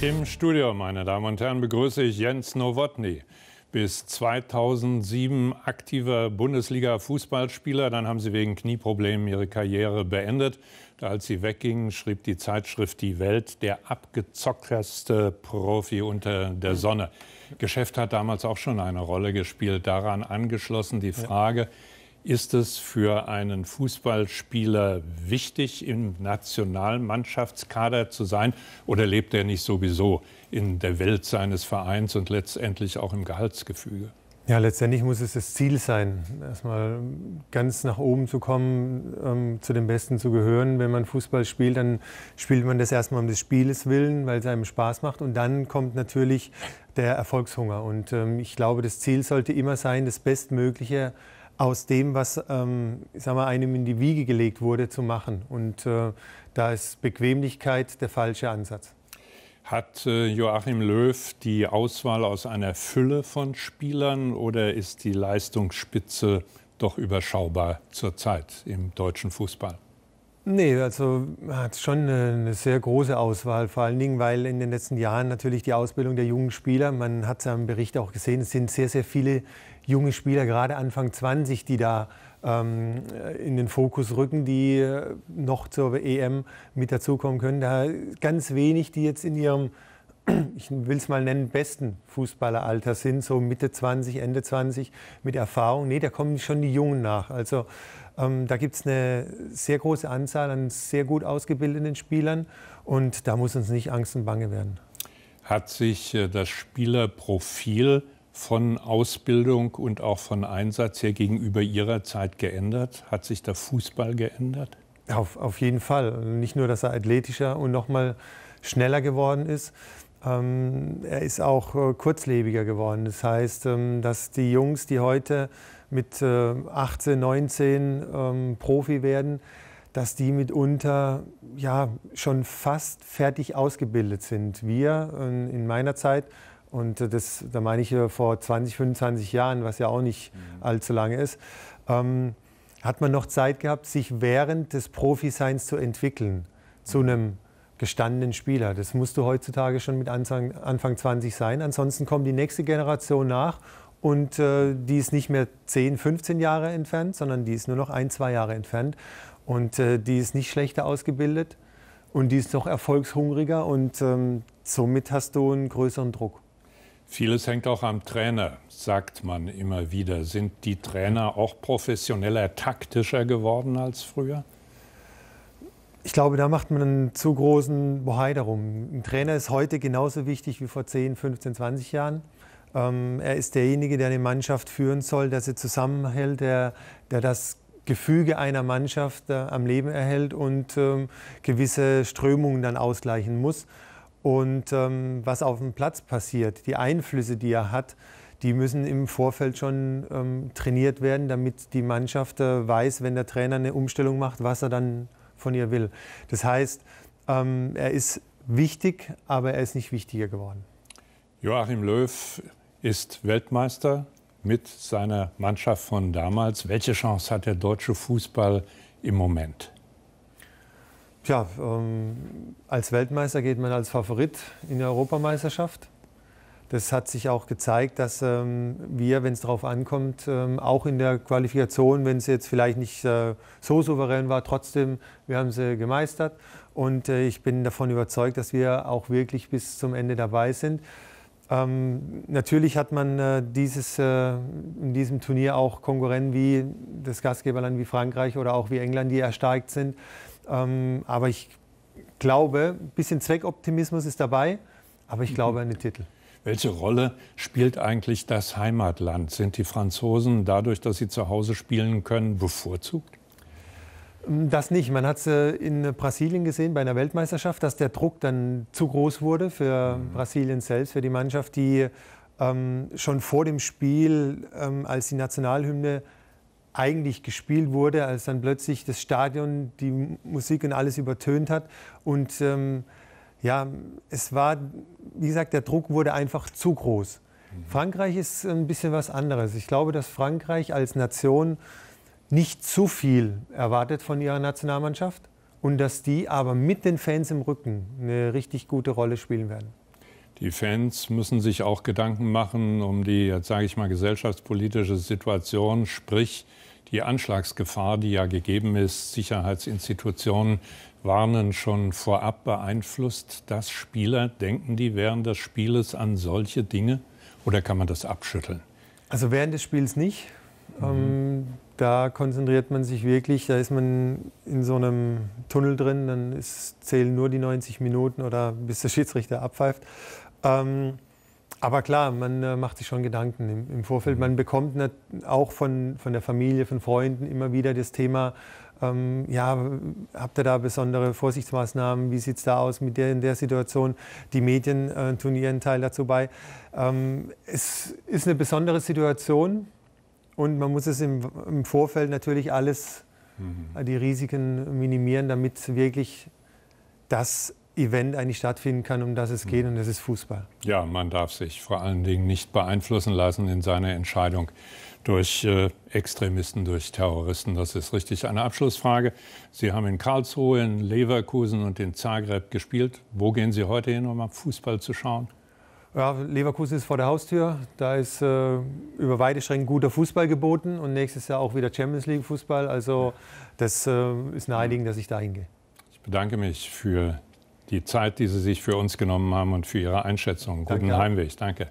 Im Studio, meine Damen und Herren, begrüße ich Jens Nowotny. Bis 2007 aktiver Bundesliga-Fußballspieler. Dann haben Sie wegen Knieproblemen Ihre Karriere beendet. Als Sie weggingen, schrieb die Zeitschrift Die Welt, der abgezockteste Profi unter der Sonne. Geschäft hat damals auch schon eine Rolle gespielt. Daran angeschlossen die Frage, ja ist es für einen Fußballspieler wichtig, im Nationalmannschaftskader zu sein? Oder lebt er nicht sowieso in der Welt seines Vereins und letztendlich auch im Gehaltsgefüge? Ja, letztendlich muss es das Ziel sein, erstmal ganz nach oben zu kommen, ähm, zu den Besten zu gehören. Wenn man Fußball spielt, dann spielt man das erstmal um des Spieles willen, weil es einem Spaß macht. Und dann kommt natürlich der Erfolgshunger. Und ähm, ich glaube, das Ziel sollte immer sein, das Bestmögliche aus dem, was ähm, ich sag mal, einem in die Wiege gelegt wurde, zu machen. Und äh, da ist Bequemlichkeit der falsche Ansatz. Hat äh, Joachim Löw die Auswahl aus einer Fülle von Spielern oder ist die Leistungsspitze doch überschaubar zurzeit im deutschen Fußball? Nee, also hat schon eine, sehr große Auswahl, vor allen Dingen, weil in den letzten Jahren natürlich die Ausbildung der jungen Spieler, man hat es ja im Bericht auch gesehen, es sind sehr, sehr viele junge Spieler, gerade Anfang 20, die da ähm, in den Fokus rücken, die äh, noch zur EM mit dazukommen können. Da ganz wenig, die jetzt in ihrem, ich will es mal nennen, besten Fußballeralter sind, so Mitte 20, Ende 20 mit Erfahrung. Nee, da kommen schon die Jungen nach. Also ähm, da gibt es eine sehr große Anzahl an sehr gut ausgebildeten Spielern und da muss uns nicht Angst und Bange werden. Hat sich äh, das Spielerprofil von Ausbildung und auch von Einsatz her gegenüber Ihrer Zeit geändert? Hat sich der Fußball geändert? Auf, auf jeden Fall. Nicht nur, dass er athletischer und noch mal schneller geworden ist, ähm, er ist auch äh, kurzlebiger geworden. Das heißt, ähm, dass die Jungs, die heute mit äh, 18, 19 ähm, Profi werden, dass die mitunter ja, schon fast fertig ausgebildet sind. Wir äh, in meiner Zeit und das, da meine ich vor 20, 25 Jahren, was ja auch nicht mhm. allzu lange ist, ähm, hat man noch Zeit gehabt, sich während des Profiseins zu entwickeln zu mhm. einem gestandenen Spieler. Das musst du heutzutage schon mit Anfang, Anfang 20 sein. Ansonsten kommt die nächste Generation nach und äh, die ist nicht mehr 10, 15 Jahre entfernt, sondern die ist nur noch ein, zwei Jahre entfernt. Und äh, die ist nicht schlechter ausgebildet und die ist noch erfolgshungriger und ähm, somit hast du einen größeren Druck. Vieles hängt auch am Trainer, sagt man immer wieder. Sind die Trainer auch professioneller, taktischer geworden als früher? Ich glaube, da macht man einen zu großen Bohai darum. Ein Trainer ist heute genauso wichtig wie vor 10, 15, 20 Jahren. Ähm, er ist derjenige, der eine Mannschaft führen soll, der sie zusammenhält, der, der das Gefüge einer Mannschaft äh, am Leben erhält und ähm, gewisse Strömungen dann ausgleichen muss und ähm, was auf dem Platz passiert, die Einflüsse, die er hat, die müssen im Vorfeld schon ähm, trainiert werden, damit die Mannschaft äh, weiß, wenn der Trainer eine Umstellung macht, was er dann von ihr will. Das heißt, ähm, er ist wichtig, aber er ist nicht wichtiger geworden. Joachim Löw ist Weltmeister mit seiner Mannschaft von damals. Welche Chance hat der deutsche Fußball im Moment? Tja, ähm, als Weltmeister geht man als Favorit in die Europameisterschaft. Das hat sich auch gezeigt, dass ähm, wir, wenn es darauf ankommt, ähm, auch in der Qualifikation, wenn es jetzt vielleicht nicht äh, so souverän war, trotzdem, wir haben sie gemeistert. Und äh, ich bin davon überzeugt, dass wir auch wirklich bis zum Ende dabei sind. Ähm, natürlich hat man äh, dieses, äh, in diesem Turnier auch Konkurrenten wie das Gastgeberland wie Frankreich oder auch wie England, die erstarkt sind. Ähm, aber ich glaube, ein bisschen Zweckoptimismus ist dabei, aber ich glaube mhm. an den Titel. Welche Rolle spielt eigentlich das Heimatland? Sind die Franzosen dadurch, dass sie zu Hause spielen können, bevorzugt? Ähm, das nicht. Man hat es äh, in Brasilien gesehen bei einer Weltmeisterschaft, dass der Druck dann zu groß wurde für mhm. Brasilien selbst, für die Mannschaft, die ähm, schon vor dem Spiel, ähm, als die Nationalhymne eigentlich gespielt wurde, als dann plötzlich das Stadion die Musik und alles übertönt hat. Und ähm, ja, es war, wie gesagt, der Druck wurde einfach zu groß. Mhm. Frankreich ist ein bisschen was anderes. Ich glaube, dass Frankreich als Nation nicht zu viel erwartet von ihrer Nationalmannschaft und dass die aber mit den Fans im Rücken eine richtig gute Rolle spielen werden. Die Fans müssen sich auch Gedanken machen um die, jetzt sage ich mal, gesellschaftspolitische Situation, sprich die Anschlagsgefahr, die ja gegeben ist. Sicherheitsinstitutionen warnen schon vorab beeinflusst, dass Spieler denken, die während des Spieles an solche Dinge oder kann man das abschütteln? Also während des Spiels nicht. Mhm. Ähm, da konzentriert man sich wirklich, da ist man in so einem Tunnel drin, dann ist, zählen nur die 90 Minuten oder bis der Schiedsrichter abpfeift. Ähm, aber klar, man äh, macht sich schon Gedanken im, im Vorfeld. Mhm. Man bekommt nicht, auch von, von der Familie, von Freunden immer wieder das Thema, ähm, ja, habt ihr da besondere Vorsichtsmaßnahmen? Wie sieht es da aus mit der in der Situation? Die Medien äh, tun ihren Teil dazu bei. Ähm, es ist eine besondere Situation und man muss es im, im Vorfeld natürlich alles, mhm. Äh, die Risiken minimieren, damit wirklich das Event eigentlich stattfinden kann, um das es geht, mhm. und das ist Fußball. Ja, man darf sich vor allen Dingen nicht beeinflussen lassen in seiner Entscheidung durch äh, Extremisten, durch Terroristen. Das ist richtig. Eine Abschlussfrage. Sie haben in Karlsruhe, in Leverkusen und in Zagreb gespielt. Wo gehen Sie heute hin, um Fußball zu schauen? Ja, Leverkusen ist vor der Haustür. Da ist äh, über weite Strecken guter Fußball geboten und nächstes Jahr auch wieder Champions League Fußball. Also das äh, ist naheliegend, mhm. dass ich da hingehe. Ich bedanke mich für die die Zeit, die Sie sich für uns genommen haben und für Ihre Einschätzung. Guten danke. Heimweg, danke.